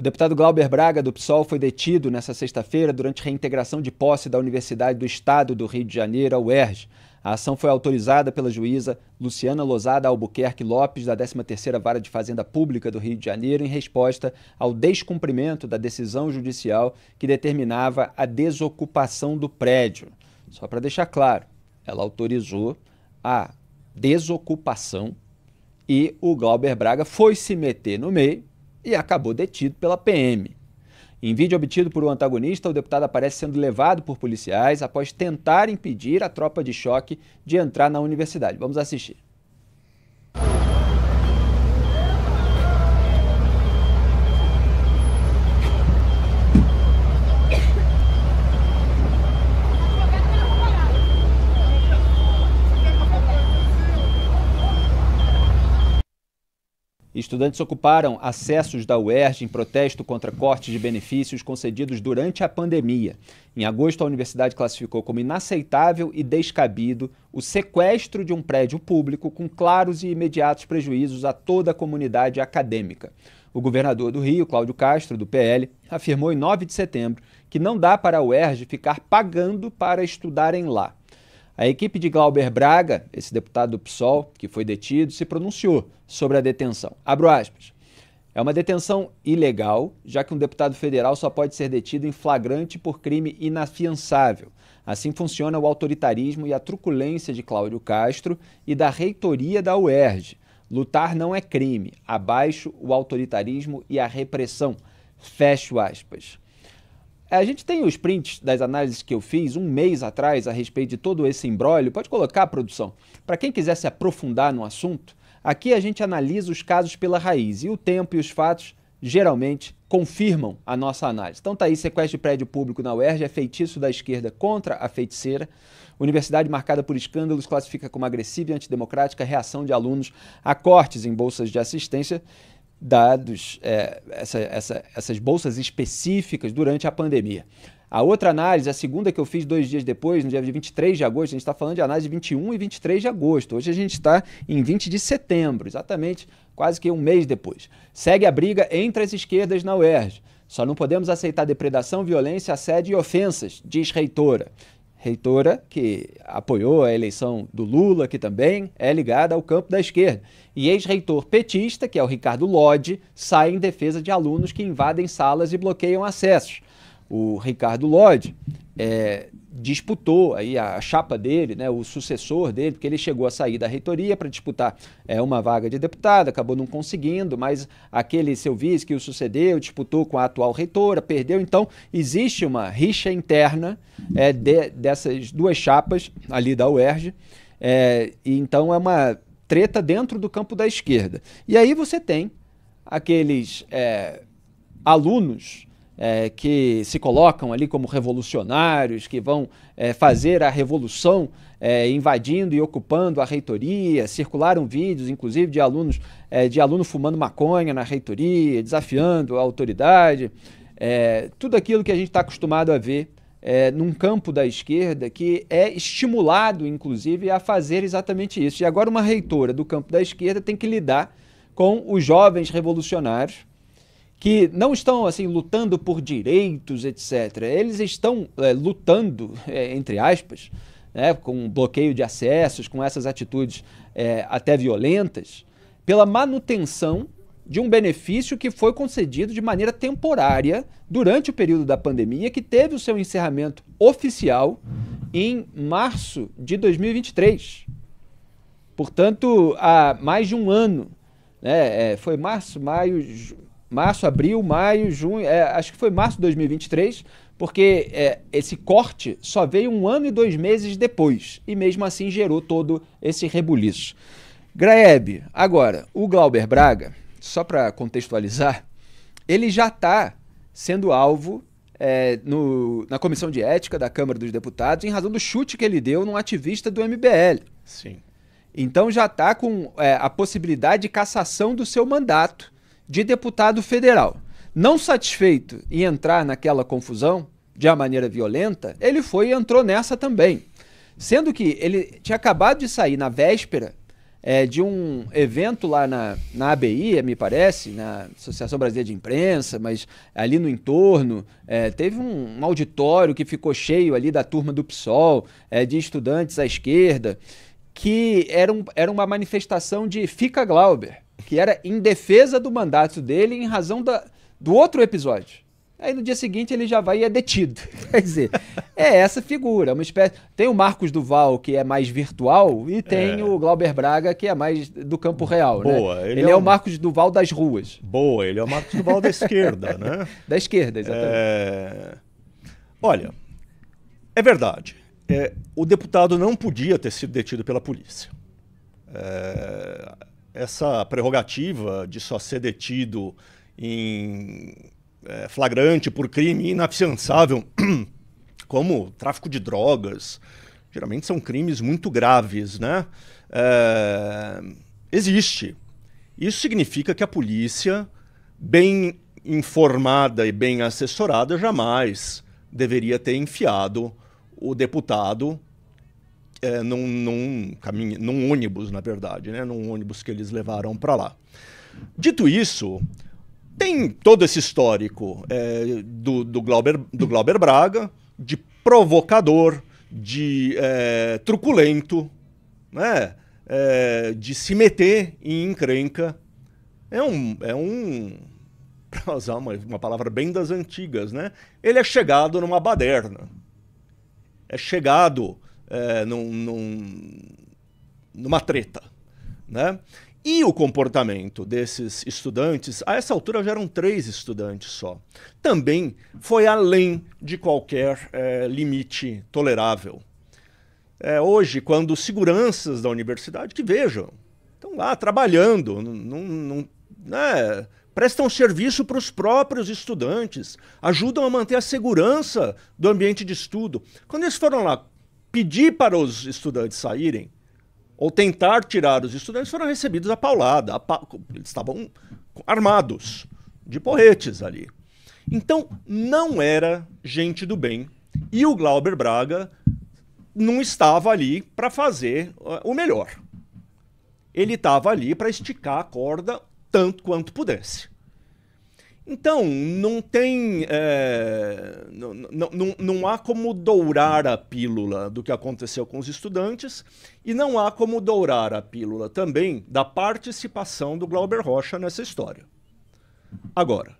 O deputado Glauber Braga, do PSOL, foi detido nesta sexta-feira durante reintegração de posse da Universidade do Estado do Rio de Janeiro, a UERJ. A ação foi autorizada pela juíza Luciana Lozada Albuquerque Lopes, da 13ª Vara de Fazenda Pública do Rio de Janeiro, em resposta ao descumprimento da decisão judicial que determinava a desocupação do prédio. Só para deixar claro, ela autorizou a desocupação e o Glauber Braga foi se meter no meio e acabou detido pela PM. Em vídeo obtido por um antagonista, o deputado aparece sendo levado por policiais após tentar impedir a tropa de choque de entrar na universidade. Vamos assistir. Estudantes ocuparam acessos da UERJ em protesto contra cortes de benefícios concedidos durante a pandemia. Em agosto, a universidade classificou como inaceitável e descabido o sequestro de um prédio público com claros e imediatos prejuízos a toda a comunidade acadêmica. O governador do Rio, Cláudio Castro, do PL, afirmou em 9 de setembro que não dá para a UERJ ficar pagando para estudarem lá. A equipe de Glauber Braga, esse deputado do PSOL que foi detido, se pronunciou sobre a detenção. Abro aspas. É uma detenção ilegal, já que um deputado federal só pode ser detido em flagrante por crime inafiançável. Assim funciona o autoritarismo e a truculência de Cláudio Castro e da reitoria da UERJ. Lutar não é crime. Abaixo o autoritarismo e a repressão. Fecho aspas. É, a gente tem os prints das análises que eu fiz um mês atrás a respeito de todo esse embrólio. Pode colocar, produção. Para quem quiser se aprofundar no assunto, aqui a gente analisa os casos pela raiz e o tempo e os fatos geralmente confirmam a nossa análise. Então tá aí, sequestro de prédio público na UERJ é feitiço da esquerda contra a feiticeira. Universidade marcada por escândalos classifica como agressiva e antidemocrática reação de alunos a cortes em bolsas de assistência dados, é, essa, essa, essas bolsas específicas durante a pandemia. A outra análise, a segunda que eu fiz dois dias depois, no dia 23 de agosto, a gente está falando de análise de 21 e 23 de agosto. Hoje a gente está em 20 de setembro, exatamente quase que um mês depois. Segue a briga entre as esquerdas na UERJ. Só não podemos aceitar depredação, violência, assédio e ofensas, diz reitora reitora que apoiou a eleição do Lula, que também é ligada ao campo da esquerda. E ex-reitor petista, que é o Ricardo Lodi, sai em defesa de alunos que invadem salas e bloqueiam acessos. O Ricardo Lodi é, disputou aí a chapa dele, né, o sucessor dele, porque ele chegou a sair da reitoria para disputar é, uma vaga de deputado, acabou não conseguindo, mas aquele seu vice que o sucedeu disputou com a atual reitora, perdeu. Então, existe uma rixa interna é, de, dessas duas chapas ali da UERJ. É, e então, é uma treta dentro do campo da esquerda. E aí você tem aqueles é, alunos é, que se colocam ali como revolucionários, que vão é, fazer a revolução é, invadindo e ocupando a reitoria. Circularam vídeos, inclusive, de alunos é, de aluno fumando maconha na reitoria, desafiando a autoridade. É, tudo aquilo que a gente está acostumado a ver é, num campo da esquerda que é estimulado, inclusive, a fazer exatamente isso. E agora, uma reitora do campo da esquerda tem que lidar com os jovens revolucionários que não estão assim lutando por direitos, etc. Eles estão é, lutando, é, entre aspas, né, com bloqueio de acessos, com essas atitudes é, até violentas, pela manutenção de um benefício que foi concedido de maneira temporária durante o período da pandemia, que teve o seu encerramento oficial em março de 2023. Portanto, há mais de um ano. Né, é, foi março, maio, março, abril, maio, junho, é, acho que foi março de 2023, porque é, esse corte só veio um ano e dois meses depois, e mesmo assim gerou todo esse rebuliço. Graeb, agora, o Glauber Braga, só para contextualizar, ele já está sendo alvo é, no, na Comissão de Ética da Câmara dos Deputados em razão do chute que ele deu num ativista do MBL. Sim. Então já está com é, a possibilidade de cassação do seu mandato de deputado federal. Não satisfeito em entrar naquela confusão de uma maneira violenta, ele foi e entrou nessa também. Sendo que ele tinha acabado de sair na véspera é, de um evento lá na, na ABI, me parece, na Associação Brasileira de Imprensa, mas ali no entorno, é, teve um, um, auditório que ficou cheio ali da turma do PSOL, é, de estudantes à esquerda, que era, um, era uma manifestação de Fica Glauber que era em defesa do mandato dele em razão da, do outro episódio. Aí no dia seguinte ele já vai e é detido. Quer dizer, é essa figura, é uma espécie. Tem o Marcos Duval, que é mais virtual, e tem é. o Glauber Braga, que é mais do campo real. Né? Boa, né? ele, ele é, é, o Marcos Duval das ruas. Boa, ele é o Marcos Duval da esquerda, né? Da esquerda, exatamente. É... Olha, é verdade. É, o deputado não podia ter sido detido pela polícia. É, essa prerrogativa de só ser detido em é, flagrante por crime inafiançável, como tráfico de drogas, geralmente são crimes muito graves, né? É, existe. Isso significa que a polícia, bem informada e bem assessorada, jamais deveria ter enfiado o deputado é, num, num, caminho, num ônibus, na verdade, né? num ônibus que eles levaram para lá. Dito isso, tem todo esse histórico é, do, do, Glauber, do Glauber Braga, de provocador, de é, truculento, né? É, de se meter em encrenca. É um, é um para usar uma, uma palavra bem das antigas, né? Ele é chegado numa baderna. É chegado é, num, num, numa treta. Né? E o comportamento desses estudantes, a essa altura já eram três estudantes só, também foi além de qualquer é, limite tolerável. É, hoje, quando seguranças da universidade, que vejam, estão lá trabalhando, né, prestam serviço para os próprios estudantes, ajudam a manter a segurança do ambiente de estudo. Quando eles foram lá pedir para os estudantes saírem, ou tentar tirar os estudantes, foram recebidos a paulada. A pa... Eles estavam armados de porretes ali. Então, não era gente do bem. E o Glauber Braga não estava ali para fazer ah, o melhor. Ele estava ali para esticar a corda tanto quanto pudesse. Então, não tem. É, não, não, não há como dourar a pílula do que aconteceu com os estudantes, e não há como dourar a pílula também da participação do Glauber Rocha nessa história. Agora,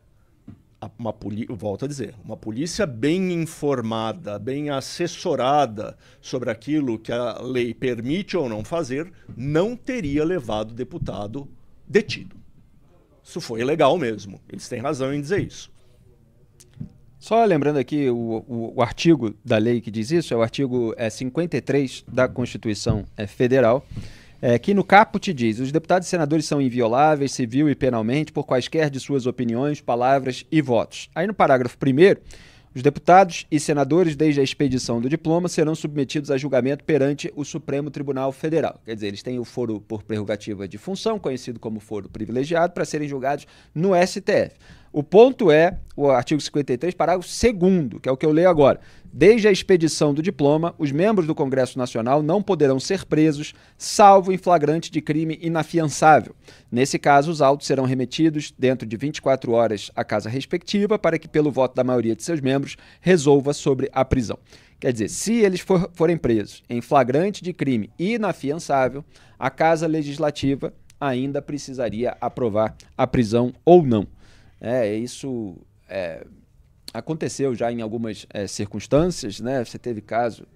uma volto a dizer, uma polícia bem informada, bem assessorada sobre aquilo que a lei permite ou não fazer, não teria levado o deputado detido. Isso foi ilegal mesmo. Eles têm razão em dizer isso. Só lembrando aqui o, o, o artigo da lei que diz isso, é o artigo é, 53 da Constituição é, Federal. É, que no caput diz: os deputados e senadores são invioláveis civil e penalmente por quaisquer de suas opiniões, palavras e votos. Aí no parágrafo 1 os deputados e senadores, desde a expedição do diploma, serão submetidos a julgamento perante o Supremo Tribunal Federal. Quer dizer, eles têm o foro por prerrogativa de função, conhecido como foro privilegiado, para serem julgados no STF. O ponto é o artigo 53, parágrafo 2, que é o que eu leio agora. Desde a expedição do diploma, os membros do Congresso Nacional não poderão ser presos, salvo em flagrante de crime inafiançável. Nesse caso, os autos serão remetidos dentro de 24 horas à casa respectiva para que, pelo voto da maioria de seus membros, resolva sobre a prisão. Quer dizer, se eles for, forem presos em flagrante de crime inafiançável, a Casa Legislativa ainda precisaria aprovar a prisão ou não. É, isso é, aconteceu já em algumas é, circunstâncias, né? Você teve caso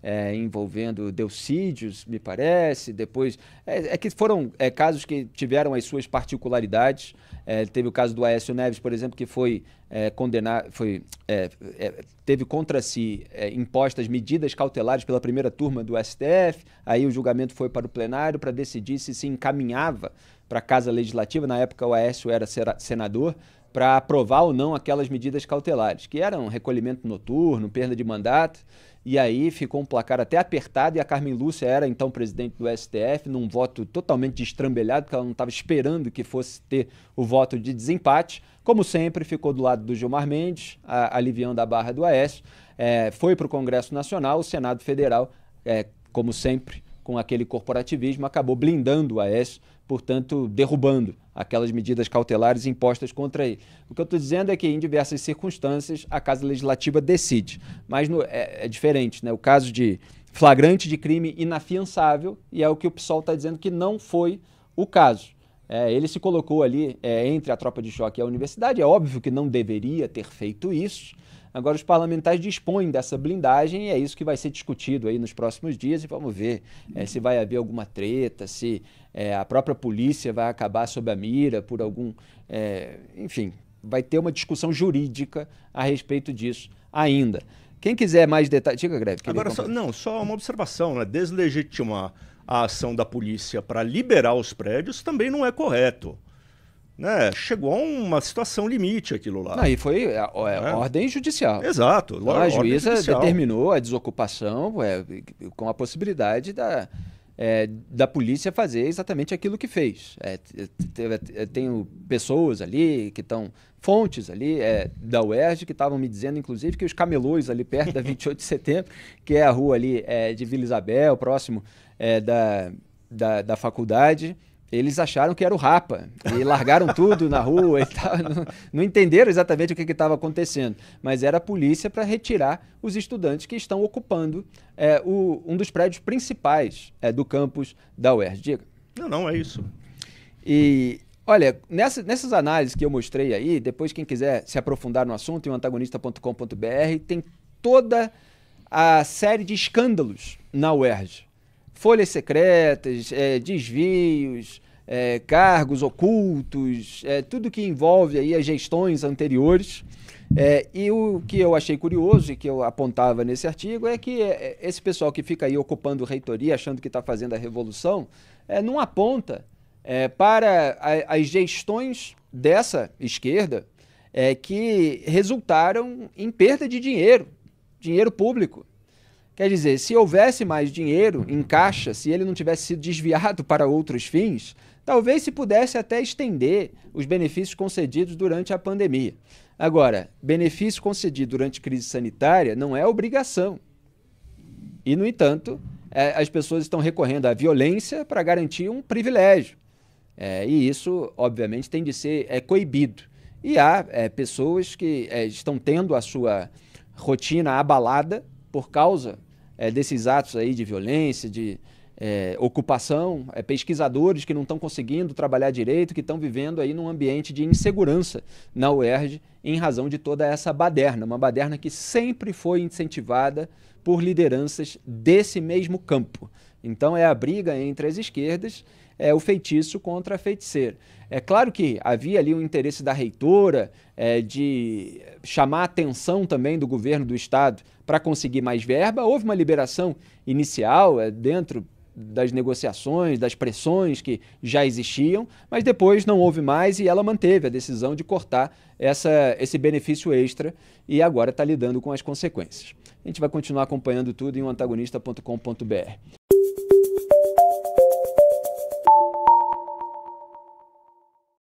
é, envolvendo deucídios, me parece, depois. É, é que foram é, casos que tiveram as suas particularidades, é, teve o caso do Aécio Neves, por exemplo, que foi é, foi, é, é, teve contra si é, impostas medidas cautelares pela primeira turma do STF. Aí o julgamento foi para o plenário para decidir se se encaminhava para a Casa Legislativa. Na época, o Aécio era senador para aprovar ou não aquelas medidas cautelares, que eram recolhimento noturno, perda de mandato. E aí ficou um placar até apertado e a Carmen Lúcia era então presidente do STF, num voto totalmente estrambelhado, porque ela não estava esperando que fosse ter o voto de desempate. Como sempre, ficou do lado do Gilmar Mendes, a, aliviando a barra do Aécio. É, foi para o Congresso Nacional, o Senado Federal, é, como sempre, com aquele corporativismo, acabou blindando o AES, portanto, derrubando aquelas medidas cautelares impostas contra ele. O que eu estou dizendo é que, em diversas circunstâncias, a Casa Legislativa decide. Mas no, é, é diferente, né? O caso de flagrante de crime inafiançável, e é o que o PSOL está dizendo que não foi o caso. É, ele se colocou ali é, entre a tropa de choque e a universidade, é óbvio que não deveria ter feito isso, Agora os parlamentares dispõem dessa blindagem e é isso que vai ser discutido aí nos próximos dias e vamos ver é, se vai haver alguma treta, se é, a própria polícia vai acabar sob a mira por algum. É, enfim, vai ter uma discussão jurídica a respeito disso ainda. Quem quiser mais detalhes. Diga, Greve. Agora, só, não, só uma observação, né? Deslegitimar a ação da polícia para liberar os prédios também não é correto né, chegou a uma situação limite aquilo lá. Aí foi a, a, é. é né? ordem judicial. Exato. Então, a juíza judicial. determinou a desocupação é, com a possibilidade da, é, da polícia fazer exatamente aquilo que fez. É, tenho pessoas ali que estão, fontes ali é, da UERJ, que estavam me dizendo, inclusive, que os camelôs ali perto da 28 de setembro, que é a rua ali de Vila Isabel, próximo da, da, da faculdade, eles acharam que era o Rapa e largaram tudo na rua e tal. Não, não entenderam exatamente o que estava acontecendo, mas era a polícia para retirar os estudantes que estão ocupando é, o, um dos prédios principais é, do campus da UERJ. Diga. Não, não, é isso. E olha, nessa, nessas análises que eu mostrei aí, depois quem quiser se aprofundar no assunto, em antagonista.com.br, tem toda a série de escândalos na UERJ folhas secretas, é, desvios, é, cargos ocultos, é, tudo que envolve aí as gestões anteriores. É, e o que eu achei curioso e que eu apontava nesse artigo é que é, esse pessoal que fica aí ocupando reitoria, achando que está fazendo a revolução, é, não aponta para a, as gestões dessa esquerda que resultaram em perda de dinheiro, dinheiro público. Quer dizer, se houvesse mais dinheiro em caixa, se ele não tivesse sido desviado para outros fins, talvez se pudesse até estender os benefícios concedidos durante a pandemia. Agora, benefício concedido durante crise sanitária não é obrigação. E, no entanto, é, as pessoas estão recorrendo à violência para garantir um privilégio. É, e isso, obviamente, tem de ser é, coibido. E há é, pessoas que é, estão tendo a sua rotina abalada por causa é, desses atos aí de violência, de é, ocupação, é, pesquisadores que não estão conseguindo trabalhar direito, que estão vivendo aí num ambiente de insegurança na UERJ em razão de toda essa baderna, uma baderna que sempre foi incentivada por lideranças desse mesmo campo. Então é a briga entre as esquerdas é, o feitiço contra a feiticeira. É claro que havia ali um interesse da reitora é, de chamar a atenção também do governo do estado para conseguir mais verba. Houve uma liberação inicial é, dentro das negociações, das pressões que já existiam, mas depois não houve mais e ela manteve a decisão de cortar essa, esse benefício extra e agora está lidando com as consequências. A gente vai continuar acompanhando tudo em antagonista.com.br.